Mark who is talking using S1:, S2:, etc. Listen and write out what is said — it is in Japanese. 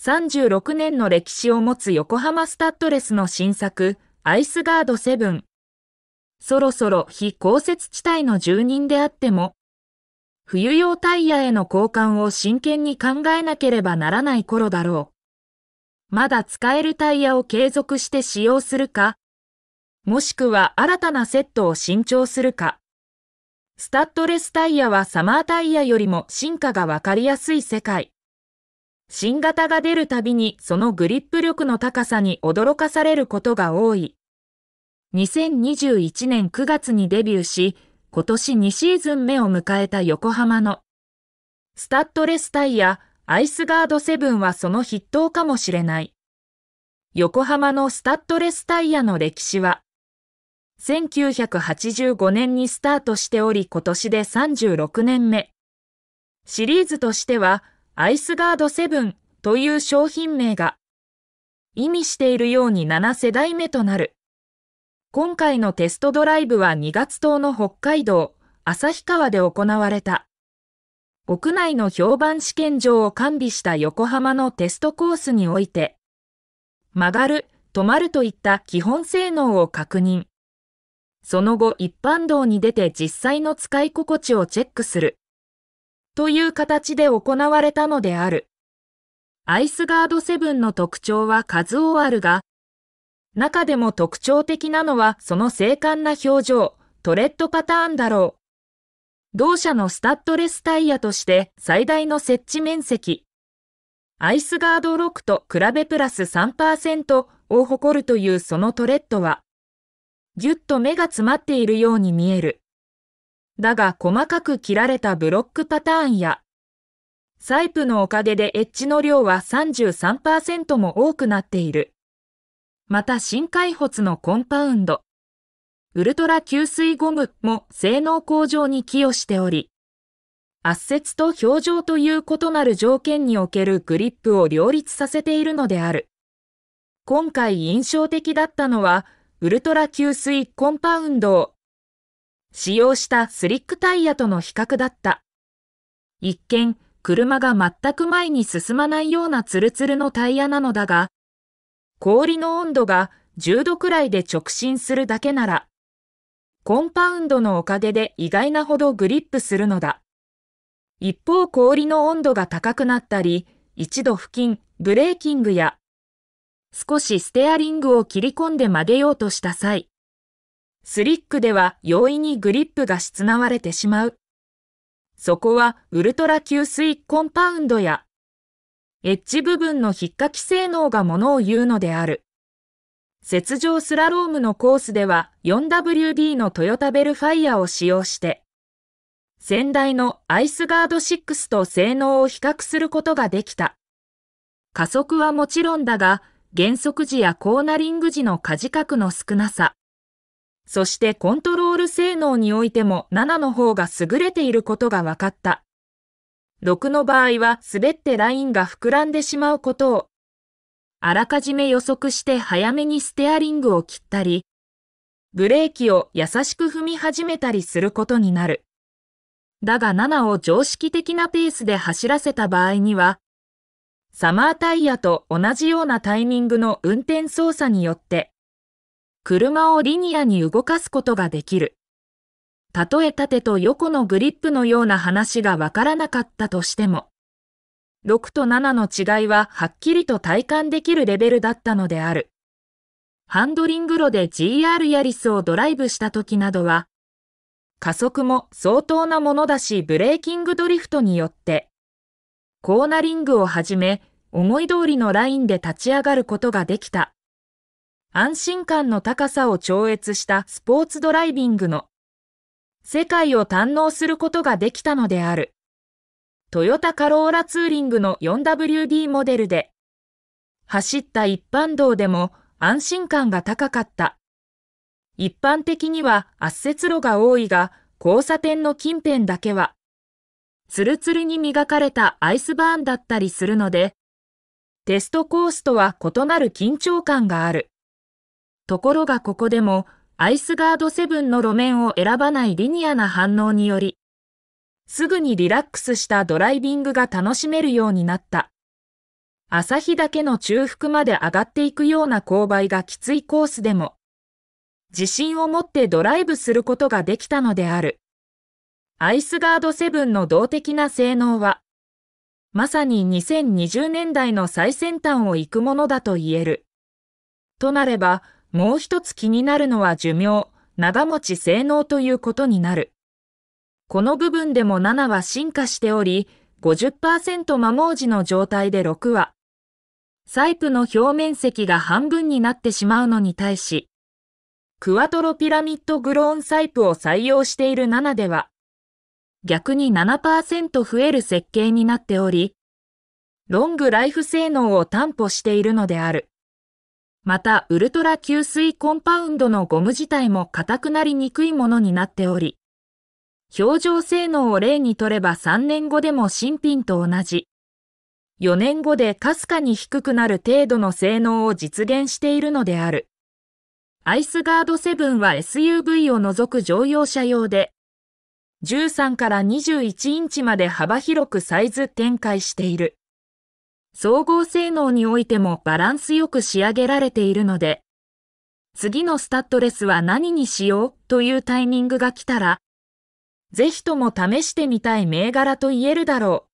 S1: 36年の歴史を持つ横浜スタッドレスの新作、アイスガード7。そろそろ非降雪地帯の住人であっても、冬用タイヤへの交換を真剣に考えなければならない頃だろう。まだ使えるタイヤを継続して使用するか、もしくは新たなセットを新調するか。スタッドレスタイヤはサマータイヤよりも進化がわかりやすい世界。新型が出るたびにそのグリップ力の高さに驚かされることが多い。2021年9月にデビューし、今年2シーズン目を迎えた横浜のスタッドレスタイヤアイスガードセブンはその筆頭かもしれない。横浜のスタッドレスタイヤの歴史は1985年にスタートしており今年で36年目。シリーズとしてはアイスガード7という商品名が意味しているように7世代目となる。今回のテストドライブは2月島の北海道旭川で行われた。屋内の評判試験場を完備した横浜のテストコースにおいて、曲がる、止まるといった基本性能を確認。その後一般道に出て実際の使い心地をチェックする。という形で行われたのである。アイスガード7の特徴は数多あるが、中でも特徴的なのはその精悍な表情、トレッドパターンだろう。同社のスタッドレスタイヤとして最大の設置面積。アイスガード6と比べプラス3%を誇るというそのトレッドは、ぎゅっと目が詰まっているように見える。だが細かく切られたブロックパターンや、サイプのおかげでエッジの量は33%も多くなっている。また新開発のコンパウンド、ウルトラ吸水ゴムも性能向上に寄与しており、圧接と表情という異なる条件におけるグリップを両立させているのである。今回印象的だったのは、ウルトラ吸水コンパウンドを使用したスリックタイヤとの比較だった。一見、車が全く前に進まないようなツルツルのタイヤなのだが、氷の温度が10度くらいで直進するだけなら、コンパウンドのおかげで意外なほどグリップするのだ。一方氷の温度が高くなったり、一度付近、ブレーキングや、少しステアリングを切り込んで曲げようとした際、スリックでは容易にグリップが失われてしまう。そこはウルトラ吸水コンパウンドやエッジ部分の引っかき性能がものを言うのである。雪上スラロームのコースでは 4WD のトヨタベルファイアを使用して、先代のアイスガード6と性能を比較することができた。加速はもちろんだが、減速時やコーナリング時の舵角の少なさ、そしてコントロール性能においても7の方が優れていることが分かった。6の場合は滑ってラインが膨らんでしまうことを、あらかじめ予測して早めにステアリングを切ったり、ブレーキを優しく踏み始めたりすることになる。だが7を常識的なペースで走らせた場合には、サマータイヤと同じようなタイミングの運転操作によって、車をリニアに動かすことができる。たとえ縦と横のグリップのような話がわからなかったとしても、6と7の違いははっきりと体感できるレベルだったのである。ハンドリング路で GR ヤリスをドライブした時などは、加速も相当なものだしブレーキングドリフトによって、コーナリングをはじめ、思い通りのラインで立ち上がることができた。安心感の高さを超越したスポーツドライビングの世界を堪能することができたのである。トヨタカローラツーリングの 4WD モデルで走った一般道でも安心感が高かった。一般的には圧雪路が多いが交差点の近辺だけはツルツルに磨かれたアイスバーンだったりするのでテストコースとは異なる緊張感がある。ところがここでも、アイスガード7の路面を選ばないリニアな反応により、すぐにリラックスしたドライビングが楽しめるようになった。朝日だけの中腹まで上がっていくような勾配がきついコースでも、自信を持ってドライブすることができたのである。アイスガード7の動的な性能は、まさに2020年代の最先端を行くものだと言える。となれば、もう一つ気になるのは寿命、長持ち性能ということになる。この部分でも7は進化しており、50%摩耗時の状態で6は、サイプの表面積が半分になってしまうのに対し、クワトロピラミッドグローンサイプを採用している7では、逆に7%増える設計になっており、ロングライフ性能を担保しているのである。また、ウルトラ吸水コンパウンドのゴム自体も硬くなりにくいものになっており、表情性能を例にとれば3年後でも新品と同じ。4年後でかすかに低くなる程度の性能を実現しているのである。アイスガード7は SUV を除く乗用車用で、13から21インチまで幅広くサイズ展開している。総合性能においてもバランスよく仕上げられているので、次のスタッドレスは何にしようというタイミングが来たら、ぜひとも試してみたい銘柄と言えるだろう。